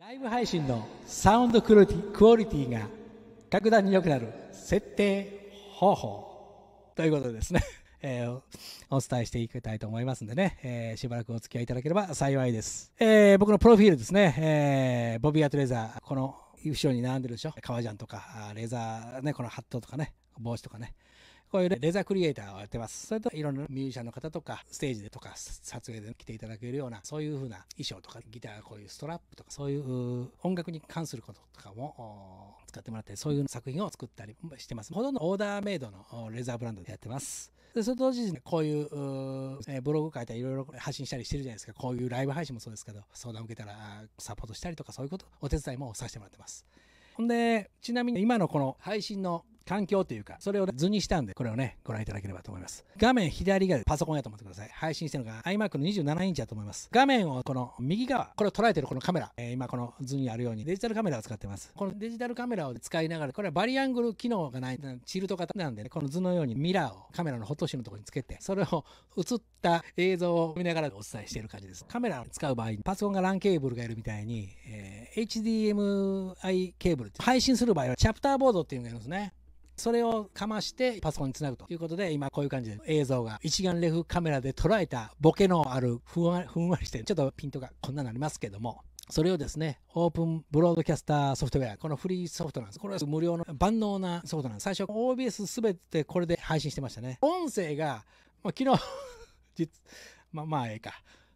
ライブ配信のサウンドクオリティクオリティが格段に良くなる設定方法ということでですね、えー、お伝えしていきたいと思いますんでね、えー、しばらくお付き合いいただければ幸いです。えー、僕のプロフィールですね、えー、ボビーアートレーザー、この後ろに並んでるでしょ、革ジャンとか、レーザーね、このハットとかね、帽子とかね、こういうレザークリエイターをやってます。それといろんなミュージシャンの方とか、ステージでとか、撮影で来ていただけるような、そういう風な衣装とか、ギター、こういうストラップとか、そういう音楽に関することとかも使ってもらって、そういう作品を作ったりしてます。ほとんどオーダーメイドのレザーブランドでやってます。で、それと同時に、ね、こういう、えブログ書いたりいろいろ発信したりしてるじゃないですか。こういうライブ配信もそうですけど、相談を受けたらサポートしたりとか、そういうこと、お手伝いもさせてもらってます。ほんで、ちなみに今のこの配信の環境というか、それを図にしたんで、これをね、ご覧いただければと思います。画面左がパソコンやと思ってください。配信してるのが iMac の27インチだと思います。画面をこの右側、これを捉えてるこのカメラ、えー、今この図にあるようにデジタルカメラを使ってます。このデジタルカメラを使いながら、これはバリアングル機能がない、チルト型なんで、ね、この図のようにミラーをカメラのホットシのところにつけて、それを映った映像を見ながらお伝えしている感じです。カメラを使う場合、パソコンが LAN ケーブルがいるみたいに、えー、HDMI ケーブル配信する場合はチャプターボードっていうのがあるんですね。それをかましてパソコンにつなぐということで、今こういう感じで映像が一眼レフカメラで捉えたボケのあるふんわふんわりして、ちょっとピントがこんなになりますけども、それをですね、オープンブロードキャスターソフトウェア、このフリーソフトなんです。これは無料の万能なソフトなんです。最初 OBS すべてこれで配信してましたね。音声が、まあ、昨日 実、まあまあええか。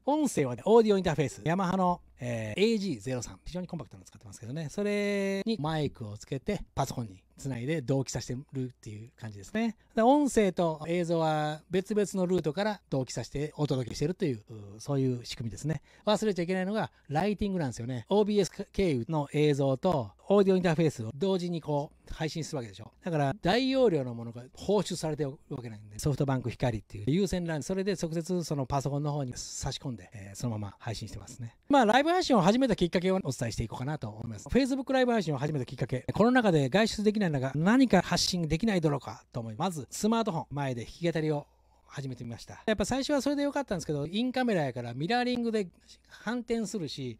音声は、ね、オーディオインターフェース、ヤマハのえー、AG03 非常にコンパクトなの使ってますけどねそれにマイクをつけてパソコンにつないで同期させてるっていう感じですね音声と映像は別々のルートから同期させてお届けしてるというそういう仕組みですね忘れちゃいけないのがライティングなんですよね OBS 経由の映像とオーディオインターフェースを同時にこう配信するわけでしょだから大容量のものが放出されてるわけなんでソフトバンク光っていう優先欄それで直接そのパソコンの方に差し込んで、えー、そのまま配信してますねまあライブ配信を始めたきっかけをお伝えしていこうかなと思います。Facebook ライブ配信を始めたきっかけ、コロナ禍で外出できない中、何か発信できないだろうかと思います。まず、スマートフォン、前で弾き語りを始めてみました。やっぱ最初はそれで良かったんですけど、インカメラやからミラーリングで反転するし、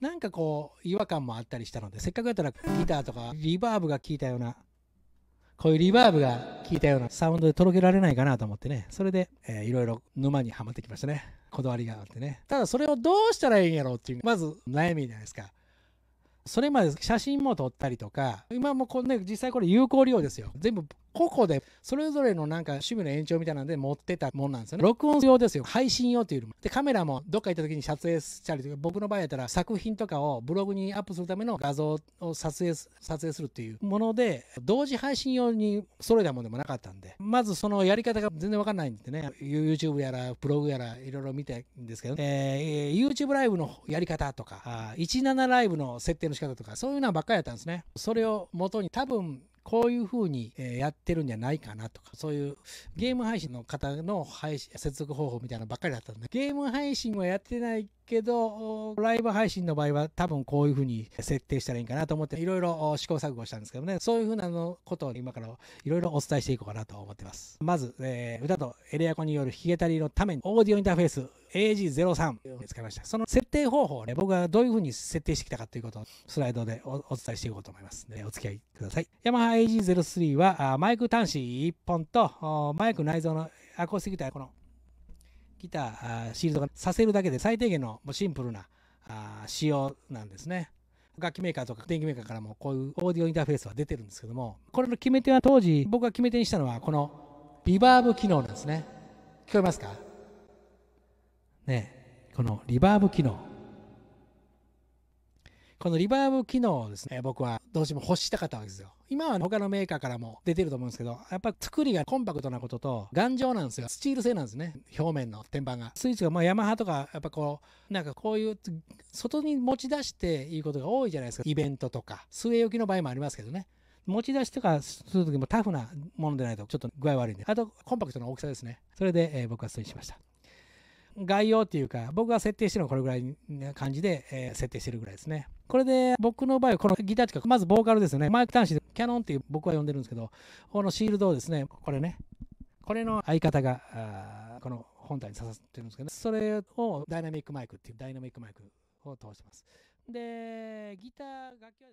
なんかこう、違和感もあったりしたので、せっかくやったらギターとかリバーブが効いたようなこういうリバーブが効いたようなサウンドで届けられないかなと思ってね、それで、えー、いろいろ沼にはまってきましたね。こだわりがあってね。ただそれをどうしたらいいんやろうっていう、まず悩みじゃないですか。それまで写真も撮ったりとか、今もこんね、実際これ有効利用ですよ。全部個々でそれぞれのなんか趣味の延長みたいなんで持ってたもんなんですよね。録音用ですよ。配信用というよりも。で、カメラもどっか行った時に撮影したりとか、僕の場合やったら作品とかをブログにアップするための画像を撮影、撮影するっていうもので、同時配信用に揃えたもんでもなかったんで、まずそのやり方が全然わかんないんでね、YouTube やらブログやらいろいろ見てんですけど、えー、YouTube ライブのやり方とか、17ライブの設定の仕方とか、そういうのばっかりやったんですね。それを元に多分こういうふうにやってるんじゃないかなとか、そういうゲーム配信の方の配信接続方法みたいなのばっかりだったんで、ゲーム配信はやってないけど、ライブ配信の場合は多分こういうふうに設定したらいいんかなと思って、いろいろ試行錯誤したんですけどね、そういうふうなのことを今からいろいろお伝えしていこうかなと思ってます。まず、えー、歌とエレアコによる弾き語りのために、オーディオインターフェース AG03 使いました。その設定方法をね、僕がどういうふうに設定してきたかということをスライドでお伝えしていこうと思いますので、お付き合いください。ヤマハ AG03 はマイク端子1本とマイク内蔵のアコースティックタイプの来ーシールドがさせるだけで最低限のシンプルな仕様なんですね。楽器メーカーとか電気メーカーからもこういうオーディオインターフェースは出てるんですけども、これの決め手は当時僕が決め手にしたのはこのリバーブ機能なんですね。聞こえますかねこのリバーブ機能。このリバーブ機能をですね、僕はどうしても欲したかったわけですよ。今は他のメーカーからも出てると思うんですけど、やっぱ作りがコンパクトなことと、頑丈なんですよ。スチール製なんですね。表面の天板が。スイッチが、まあヤマハとか、やっぱこう、なんかこういう、外に持ち出していうことが多いじゃないですか。イベントとか。据え置きの場合もありますけどね。持ち出しとかするときもタフなものでないとちょっと具合悪いんで。あと、コンパクトな大きさですね。それで、えー、僕はッチしました。概要っていうか、僕が設定してるのはこれぐらいな感じで、えー、設定してるぐらいですね。これで僕の場合はこのギターっていうか、まずボーカルですよね。マイク端子でキャノンっていう僕は呼んでるんですけど、このシールドをですね、これね、これの相方が、この本体に刺さってるんですけど、ね、それをダイナミックマイクっていうダイナミックマイクを通してます。で、ギター楽器は